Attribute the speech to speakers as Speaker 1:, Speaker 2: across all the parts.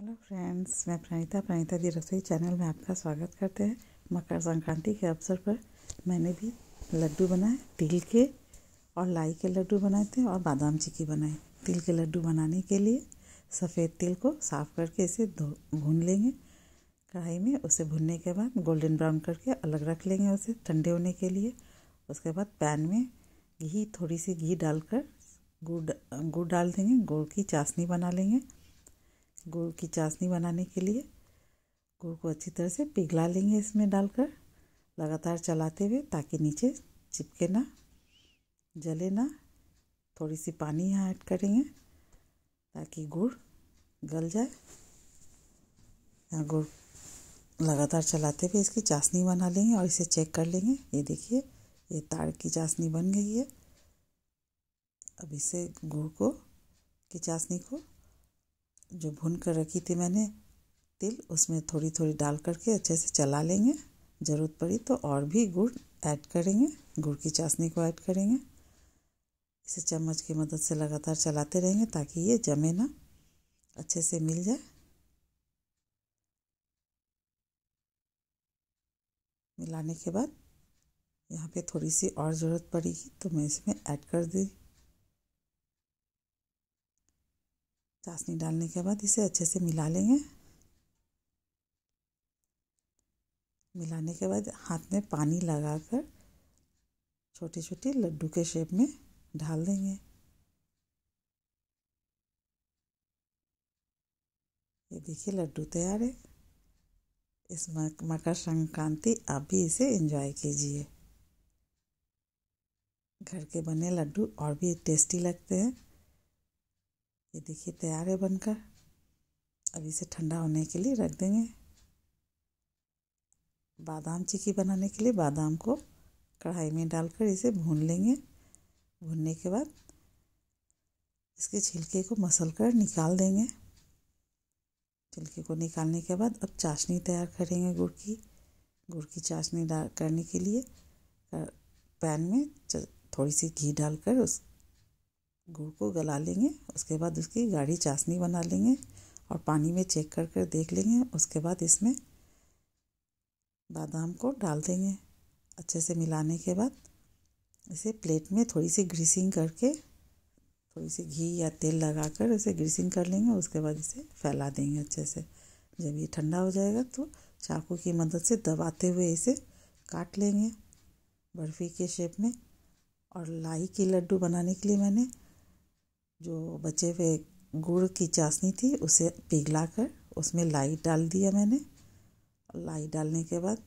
Speaker 1: hello friends मैं प्रणीता प्रणीता जी रसोई channel में आपका स्वागत करते हैं मकर संक्रांति के अवसर पर मैंने भी लड्डू बनाए तिल के और लाई के लड्डू बनाए थे और बादाम चिक्की बनाए तिल के लड्डू बनाने के लिए सफ़ेद तिल को साफ़ करके इसे धो भून लेंगे कढ़ाई में उसे भूनने के बाद गोल्डन ब्राउन करके अलग रख लेंगे उसे ठंडे होने के लिए उसके बाद पैन में घी थोड़ी सी घी डालकर गुड़ गुड़ डाल देंगे गुड़ की चाशनी बना लेंगे गुड़ की चाशनी बनाने के लिए गुड़ को अच्छी तरह से पिघला लेंगे इसमें डालकर लगातार चलाते हुए ताकि नीचे चिपके ना जले ना थोड़ी सी पानी यहाँ ऐड करेंगे ताकि गुड़ गल जाए यहाँ गुड़ लगातार चलाते हुए इसकी चाशनी बना लेंगे और इसे चेक कर लेंगे ये देखिए ये ताड़ की चाशनी बन गई है अब इसे गुड़ को की चाशनी को जो भून कर रखी थी मैंने तिल उसमें थोड़ी थोड़ी डाल करके अच्छे से चला लेंगे ज़रूरत पड़ी तो और भी गुड़ ऐड करेंगे गुड़ की चाशनी को ऐड करेंगे इसे चम्मच की मदद से लगातार चलाते रहेंगे ताकि ये जमे ना अच्छे से मिल जाए मिलाने के बाद यहाँ पे थोड़ी सी और ज़रूरत पड़ेगी तो मैं इसमें ऐड कर दी चाशनी डालने के बाद इसे अच्छे से मिला लेंगे मिलाने के बाद हाथ में पानी लगाकर छोटे छोटे लड्डू के शेप में ढाल देंगे ये देखिए लड्डू तैयार है इस मकर संक्रांति आप भी इसे एंजॉय कीजिए घर के बने लड्डू और भी टेस्टी लगते हैं ये देखिए तैयार है बनकर अब इसे ठंडा होने के लिए रख देंगे बादाम चिक्की बनाने के लिए बादाम को कढ़ाई में डालकर इसे भून लेंगे भूनने के बाद इसके छिलके को मसल कर निकाल देंगे छिलके को निकालने के बाद अब चाशनी तैयार करेंगे गुड़ की गुड़ की चाशनी डाल करने के लिए पैन में थोड़ी सी घी डालकर उस गुड़ को गला लेंगे उसके बाद उसकी गाढ़ी चाशनी बना लेंगे और पानी में चेक कर कर देख लेंगे उसके बाद इसमें बादाम को डाल देंगे अच्छे से मिलाने के बाद इसे प्लेट में थोड़ी सी ग्रीसिंग करके थोड़ी सी घी या तेल लगा कर इसे ग्रीसिंग कर लेंगे उसके बाद इसे फैला देंगे अच्छे से जब ये ठंडा हो जाएगा तो चाकू की मदद से दबाते हुए इसे काट लेंगे बर्फ़ी के शेप में और लाई के लड्डू बनाने के लिए मैंने जो बचे हुए गुड़ की चाशनी थी उसे पिघला कर उसमें लाई डाल दिया मैंने लाई डालने के बाद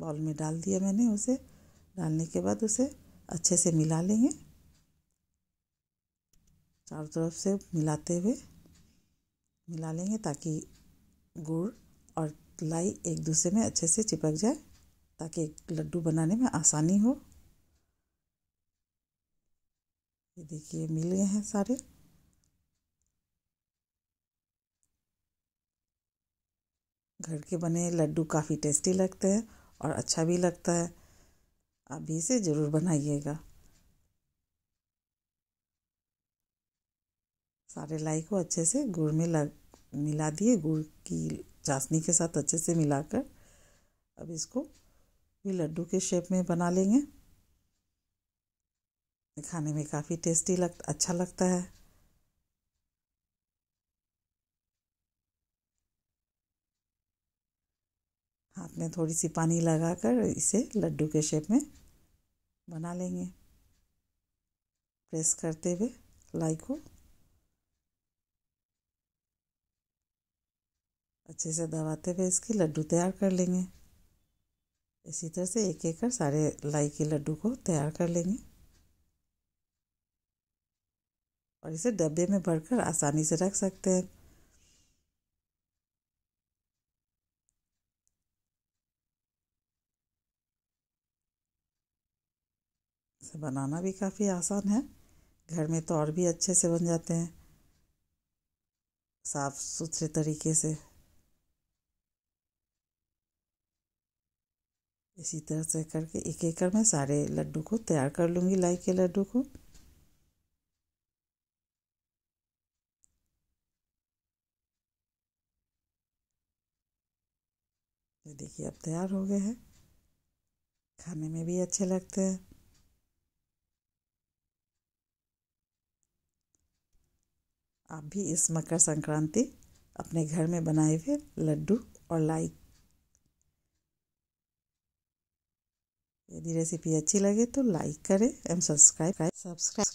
Speaker 1: बॉल में डाल दिया मैंने उसे डालने के बाद उसे अच्छे से मिला लेंगे चारों तरफ से मिलाते हुए मिला लेंगे ताकि गुड़ और लाई एक दूसरे में अच्छे से चिपक जाए ताकि लड्डू बनाने में आसानी हो देखिए मिल गए हैं सारे घर के बने लड्डू काफ़ी टेस्टी लगते हैं और अच्छा भी लगता है आप भी इसे ज़रूर बनाइएगा सारे लाई को अच्छे से गुड़ में लग मिला दिए गुड़ की चाशनी के साथ अच्छे से मिलाकर अब इसको भी लड्डू के शेप में बना लेंगे खाने में काफ़ी टेस्टी लग अच्छा लगता है हाथ में थोड़ी सी पानी लगाकर इसे लड्डू के शेप में बना लेंगे प्रेस करते हुए लाई को अच्छे से दबाते हुए इसके लड्डू तैयार कर लेंगे इसी तरह से एक एक कर सारे लाई के लड्डू को तैयार कर लेंगे और इसे डब्बे में भरकर आसानी से रख सकते हैं इसे बनाना भी काफ़ी आसान है घर में तो और भी अच्छे से बन जाते हैं साफ सुथरे तरीके से इसी तरह से करके एक एकड़ में सारे लड्डू को तैयार कर लूँगी लाई के लड्डू को ये देखिए अब तैयार हो गए हैं खाने में भी अच्छे लगते हैं आप भी इस मकर संक्रांति अपने घर में बनाए हुए लड्डू और लाई यदि रेसिपी अच्छी लगे तो लाइक करें एंड सब्सक्राइब सब्सक्राइब